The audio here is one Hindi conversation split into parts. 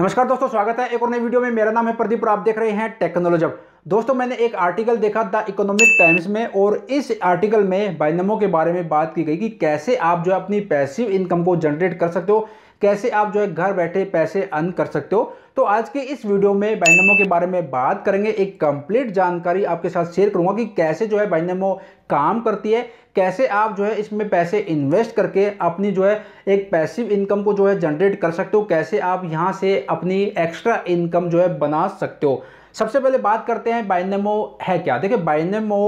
नमस्कार दोस्तों स्वागत है एक और नई वीडियो में मेरा नाम है प्रदीप और आप देख रहे हैं टेक्नोलॉजी दोस्तों मैंने एक आर्टिकल देखा द इकोनॉमिक टाइम्स में और इस आर्टिकल में बाइनमो के बारे में बात की गई कि कैसे आप जो अपनी पैसिव इनकम को जनरेट कर सकते हो कैसे आप जो है घर बैठे पैसे अर्न कर सकते हो तो आज के इस वीडियो में बाइनमो के बारे में बात करेंगे एक कंप्लीट जानकारी आपके साथ शेयर करूंगा कि कैसे जो है बाइनमो काम करती है कैसे आप जो है इसमें पैसे इन्वेस्ट करके अपनी जो है एक पैसिव इनकम को जो है जनरेट कर सकते हो कैसे आप यहाँ से अपनी एक्स्ट्रा इनकम जो है बना सकते हो सबसे पहले बात करते हैं बाइनमो है क्या देखिए बाइनमो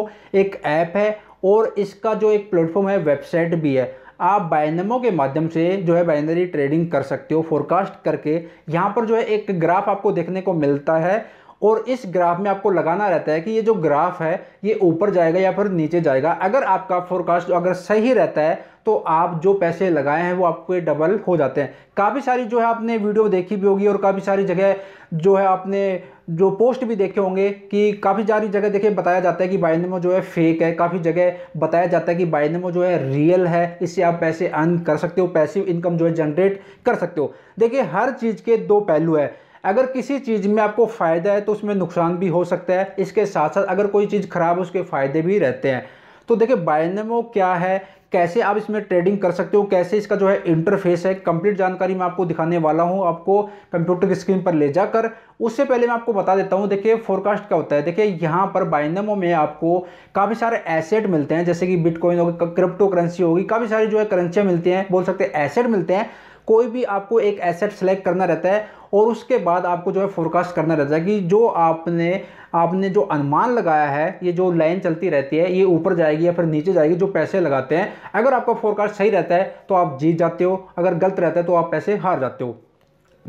एक ऐप है और इसका जो एक प्लेटफॉर्म है वेबसाइट भी है आप बाइनमो के माध्यम से जो है बाइनरी ट्रेडिंग कर सकते हो फोरकास्ट करके यहाँ पर जो है एक ग्राफ आपको देखने को मिलता है और इस ग्राफ में आपको लगाना रहता है कि ये जो ग्राफ है ये ऊपर जाएगा या फिर नीचे जाएगा अगर आपका फोरकास्ट अगर सही रहता है तो आप जो पैसे लगाए हैं वो आपके डबल हो जाते हैं काफ़ी सारी जो है आपने वीडियो देखी भी होगी और काफ़ी सारी जगह जो है आपने जो पोस्ट भी देखे होंगे कि काफ़ी सारी जगह देखिए बताया जाता है कि बाइनमो जो है फेक है काफ़ी जगह बताया जाता है कि बाइनमो जो है रियल है इससे आप पैसे अर्न कर सकते हो पैसिव इनकम जो है जनरेट कर सकते हो देखिए हर चीज़ के दो पहलू है अगर किसी चीज़ में आपको फ़ायदा है तो उसमें नुकसान भी हो सकता है इसके साथ साथ अगर कोई चीज़ ख़राब उसके फ़ायदे भी रहते हैं तो देखिए बायनेमो क्या है कैसे आप इसमें ट्रेडिंग कर सकते हो कैसे इसका जो है इंटरफेस है कंप्लीट जानकारी मैं आपको दिखाने वाला हूँ आपको कंप्यूटर की स्क्रीन पर ले जाकर उससे पहले मैं आपको बता देता हूँ देखिए फोरकास्ट क्या होता है देखिए यहाँ पर बाइनमो में आपको काफ़ी सारे एसेट मिलते हैं जैसे कि बिटकॉइन होगी क्रिप्टो करेंसी होगी काफ़ी सारी जो है करेंसियाँ मिलती हैं बोल सकते हैं एसेट मिलते हैं कोई भी आपको एक एसेट सेलेक्ट करना रहता है और उसके बाद आपको जो है फोरकास्ट करना रहता है कि जो आपने आपने जो अनुमान लगाया है ये जो लाइन चलती रहती है ये ऊपर जाएगी या फिर नीचे जाएगी जो पैसे लगाते हैं अगर आपका फोरकास्ट सही रहता है तो आप जीत जाते हो अगर गलत रहता है तो आप पैसे हार जाते हो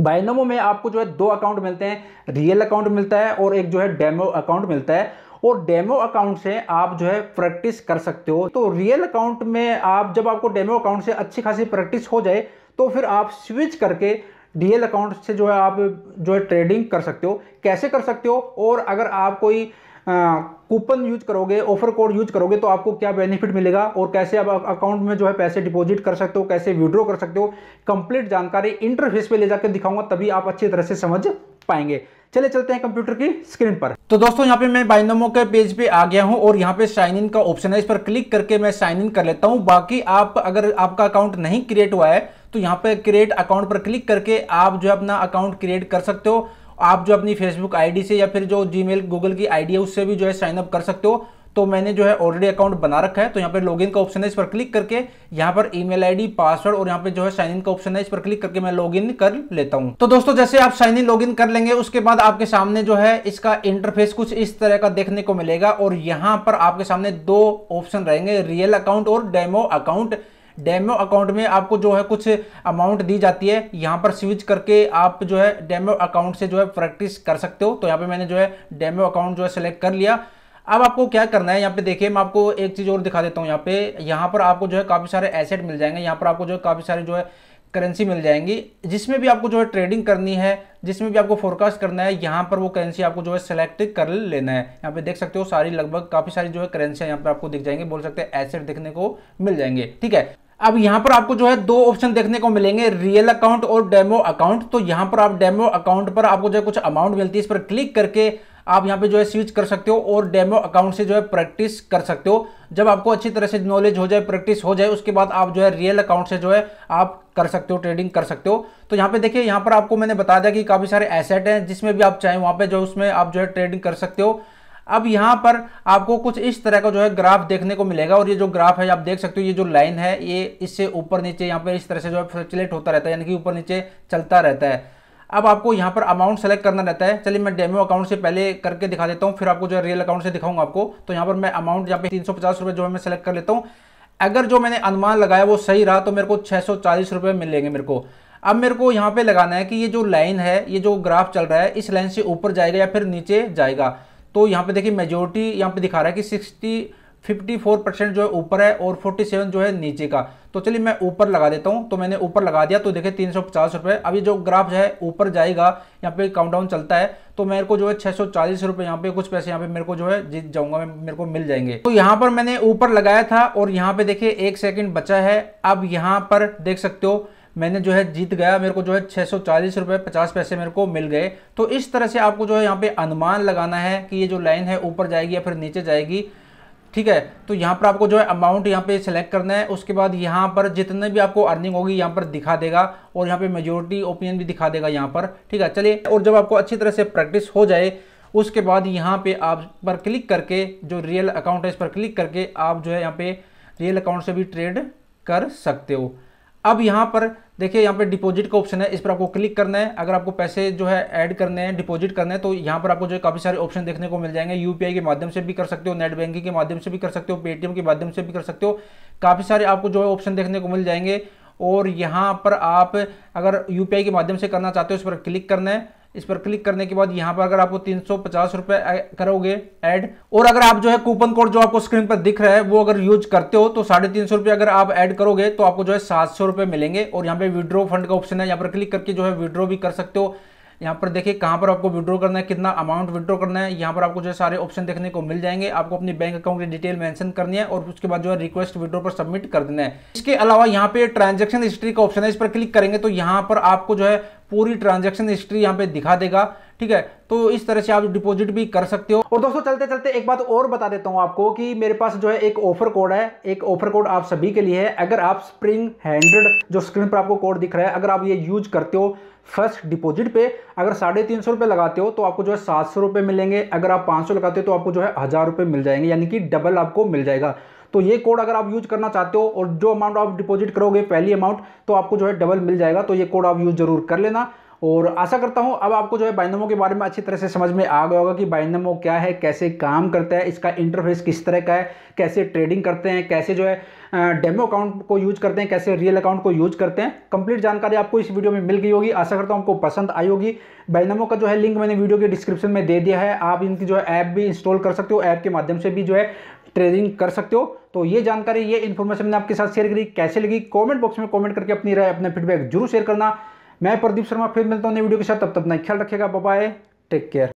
बाइनमो में आपको जो है दो अकाउंट मिलते हैं रियल अकाउंट मिलता है और एक जो है डेमो अकाउंट मिलता है और डेमो अकाउंट से आप जो है प्रैक्टिस कर सकते हो तो रियल अकाउंट में आप जब आपको डेमो अकाउंट से अच्छी खासी प्रैक्टिस हो जाए तो फिर आप स्विच करके डीएल अकाउंट से जो है आप जो है ट्रेडिंग कर सकते हो कैसे कर सकते हो और अगर आप कोई कूपन यूज करोगे ऑफर कोड यूज करोगे तो आपको क्या बेनिफिट मिलेगा और कैसे आप अकाउंट में जो है पैसे डिपॉजिट कर सकते हो कैसे विड्रॉ कर सकते हो कंप्लीट जानकारी इंटरफेस पे ले जाकर दिखाऊंगा तभी आप अच्छी तरह से समझ पाएंगे चले चलते हैं कंप्यूटर की स्क्रीन पर तो दोस्तों यहाँ पे मैं बाइनोमो के पेज पे आ गया हूँ और यहाँ पे साइन इन का ऑप्शन है इस पर क्लिक करके मैं साइन इन कर लेता हूँ बाकी आप अगर आपका अकाउंट नहीं क्रिएट हुआ है तो यहाँ पे क्रिएट अकाउंट पर क्लिक करके आप जो अपना अकाउंट क्रिएट कर सकते हो आप जो अपनी फेसबुक आईडी से या फिर जो जीमेल गूगल की आईडी है उससे भी जो है साइनअप कर सकते हो तो मैंने जो है ऑलरेडी अकाउंट बना रखा है तो यहाँ पर लॉगिन का ऑप्शन है इस पर क्लिक करके यहाँ पर ईमेल आईडी पासवर्ड और यहाँ पे जो है साइन इन का ऑप्शन है इस पर क्लिक करके मैं लॉगिन कर लेता हूँ तो दोस्तों जैसे आप साइन इन लॉगिन कर लेंगे उसके बाद आपके सामने जो है इसका इंटरफेस कुछ इस तरह का देखने को मिलेगा और यहाँ पर आपके सामने दो ऑप्शन रहेंगे रियल अकाउंट और डेमो अकाउंट डेमो अकाउंट में आपको जो है कुछ अमाउंट दी जाती है यहाँ पर स्विच करके आप जो है डेमो अकाउंट से जो है प्रैक्टिस कर सकते हो तो यहाँ पे मैंने जो है डेमो अकाउंट जो है सेलेक्ट कर लिया अब आपको क्या करना है यहाँ पे देखिए मैं आपको एक चीज़ और दिखा देता हूँ यहाँ पे यहाँ पर आपको जो है काफ़ी सारे एसेट मिल जाएंगे यहाँ पर आपको जो है काफ़ी सारे जो है करेंसी मिल जाएंगी जिसमें भी आपको जो है ट्रेडिंग करनी है जिसमें भी आपको फोरकास्ट करना है यहाँ पर वो करेंसी आपको जो है सेलेक्ट कर लेना है यहाँ पे देख सकते हो सारी लगभग काफ़ी सारी जो है करेंसियां यहाँ पर आपको दिख जाएंगे बोल सकते हैं एसेट देखने को मिल जाएंगे ठीक है अब यहाँ पर आपको जो है दो ऑप्शन देखने को मिलेंगे रियल अकाउंट और डेमो अकाउंट तो यहाँ पर आप डेमो अकाउंट पर आपको जो है कुछ अमाउंट मिलती है इस पर क्लिक करके आप यहाँ पे जो है स्विच कर सकते हो और डेमो अकाउंट से जो है प्रैक्टिस कर सकते हो जब आपको अच्छी तरह से नॉलेज हो जाए प्रैक्टिस हो जाए उसके बाद आप जो है रियल अकाउंट से जो है आप कर सकते हो ट्रेडिंग कर सकते हो तो यहाँ पे देखिए यहाँ पर आपको मैंने बता दिया कि काफ़ी सारे एसेट हैं जिसमें भी आप चाहें वहाँ पे जो उसमें आप जो है ट्रेडिंग कर सकते हो अब यहाँ पर आपको कुछ इस तरह का जो है ग्राफ देखने को मिलेगा और ये जो ग्राफ है आप देख सकते हो ये जो लाइन है ये इससे ऊपर नीचे यहाँ पे इस तरह से जो है फ्लक्चुलेट होता रहता है यानी कि ऊपर नीचे चलता रहता है अब आपको यहाँ पर अमाउंट सेलेक्ट करना रहता है चलिए मैं डेमो अकाउंट से पहले करके दिखा देता हूँ फिर आपको जो है रियल अकाउंट से दिखाऊंगा आपको तो यहाँ पर मैं अमाउंट यहाँ पे तीन सौ जो है मैं सेलेक्ट कर लेता हूँ अगर जो मैंने अनुमान लगाया वो सही रहा तो मेरे को छः सौ मिलेंगे मेरे को अब मेरे को यहाँ पे लगाना है कि ये जो लाइन है ये जो ग्राफ चल रहा है इस लाइन से ऊपर जाएगा या फिर नीचे जाएगा तो यहाँ पर देखिए मेजोरिटी यहाँ पे दिखा रहा है कि सिक्सटी 54 परसेंट जो है ऊपर है और 47 जो है नीचे का तो चलिए मैं ऊपर लगा देता हूं तो मैंने ऊपर लगा दिया तो देखिए तीन सौ पचास रुपये अब जो ग्राफ है ऊपर जाएगा यहाँ पे काउंटडाउन चलता है तो मेरे को जो है छह सौ चालीस रुपए यहाँ पे कुछ पैसे यहाँ पे मेरे को जो है जीत जाऊंगा मेरे को मिल जाएंगे तो यहाँ पर मैंने ऊपर लगाया था और यहाँ पे देखिए एक सेकेंड बचा है अब यहाँ पर देख सकते हो मैंने जो है जीत गया मेरे को जो है छह सौ चालीस रुपए पचास पैसे मेरे को मिल गए तो इस तरह से आपको जो है यहाँ पे अनुमान लगाना है कि ये जो लाइन है ऊपर जाएगी या फिर नीचे जाएगी ठीक है तो यहाँ पर आपको जो है अमाउंट यहाँ पे सेलेक्ट करना है उसके बाद यहाँ पर जितने भी आपको अर्निंग होगी यहाँ पर दिखा देगा और यहाँ पे मेजोरिटी ओपिनियन भी दिखा देगा यहाँ पर ठीक है चलिए और जब आपको अच्छी तरह से प्रैक्टिस हो जाए उसके बाद यहाँ पे आप पर क्लिक करके जो रियल अकाउंट है इस पर क्लिक करके आप जो है यहाँ पे रियल अकाउंट से भी ट्रेड कर सकते हो अब यहाँ पर देखिए यहाँ पर डिपॉजिट का ऑप्शन है इस पर आपको क्लिक करना है अगर आपको पैसे जो है ऐड करने हैं डिपॉजिट करने हैं तो यहाँ पर आपको जो है काफ़ी सारे ऑप्शन देखने को मिल जाएंगे यूपीआई के माध्यम से भी कर सकते हो नेट बैंकिंग के माध्यम से भी कर सकते हो पेटीएम के माध्यम से भी कर सकते हो काफ़ी सारे आपको जो है ऑप्शन देखने को मिल जाएंगे और यहाँ पर आप अगर यू के माध्यम से करना चाहते हो उस पर क्लिक करना है इस पर क्लिक करने के बाद यहां पर अगर आपको तीन सौ करोगे ऐड और अगर आप जो है कूपन कोड जो आपको स्क्रीन पर दिख रहा है वो अगर यूज करते हो तो साढ़े तीन सौ अगर आप ऐड करोगे तो आपको जो है सात सौ मिलेंगे और यहां पे विड्रो फंड का ऑप्शन है यहाँ पर क्लिक करके जो है विड्रो भी कर सकते हो यहाँ पर देखिए कहाँ पर आपको विड्रॉ करना है कितना अमाउंट विड्रॉ करना है यहाँ पर आपको जो है सारे ऑप्शन देखने को मिल जाएंगे आपको अपनी बैंक अकाउंट की डिटेल मैंशन करनी है और उसके बाद जो है रिक्वेस्ट विड्रॉ पर सबमिट कर देना है इसके अलावा यहाँ पे ट्रांजेक्शन हिस्ट्री का ऑप्शन है इस पर क्लिक करेंगे तो यहाँ पर आपको जो है पूरी ट्रांजेक्शन हिस्ट्री यहाँ पे दिखा देगा ठीक है तो इस तरह से आप डिपॉजिट भी कर सकते हो और दोस्तों चलते चलते एक बात और बता देता हूँ आपको कि मेरे पास जो है एक ऑफर कोड है एक ऑफर कोड आप सभी के लिए है अगर आप स्प्रिंग हैंड्रेड जो स्क्रीन पर आपको कोड दिख रहा है अगर आप ये यूज करते हो फर्स्ट डिपॉजिट पे अगर साढ़े तीन सौ रुपये लगाते हो तो आपको जो है सात सौ रुपये मिलेंगे अगर आप पाँच सौ लगाते हो तो आपको जो है हज़ार रुपये मिल जाएंगे यानी कि डबल आपको मिल जाएगा तो ये कोड अगर आप यूज करना चाहते हो और जो अमाउंट आप डिपॉजिट करोगे पहली अमाउंट तो आपको जो है डबल मिल जाएगा तो ये कोड आप यूज जरूर कर लेना और आशा करता हूँ अब आपको जो है बाइनमो के बारे में अच्छी तरह से समझ में आ गया होगा कि बाइनमो क्या है कैसे काम करता है इसका इंटरफेस किस तरह का है कैसे ट्रेडिंग करते हैं कैसे जो है डेमो अकाउंट को यूज करते हैं कैसे रियल अकाउंट को यूज करते हैं कंप्लीट जानकारी आपको इस वीडियो में मिल गई होगी आशा करता हूँ आपको पसंद आई होगी बाइनमो का जो है लिंक मैंने वीडियो के डिस्क्रिप्शन में दे दिया है आप इनकी जो है ऐप भी इंस्टॉल कर सकते हो ऐप के माध्यम से भी जो है ट्रेडिंग कर सकते हो तो ये जानकारी ये इन्फॉर्मेशन मैंने आपके साथ शेयर करी कैसे लगी कॉमेंट बॉक्स में कॉमेंट करके अपनी राय अपना फीडबैक जरूर शेयर करना मैं प्रदीप शर्मा फिर मिलता हूँ नई वीडियो के साथ तब तक ना ख्याल रखेगा बाय टेक केयर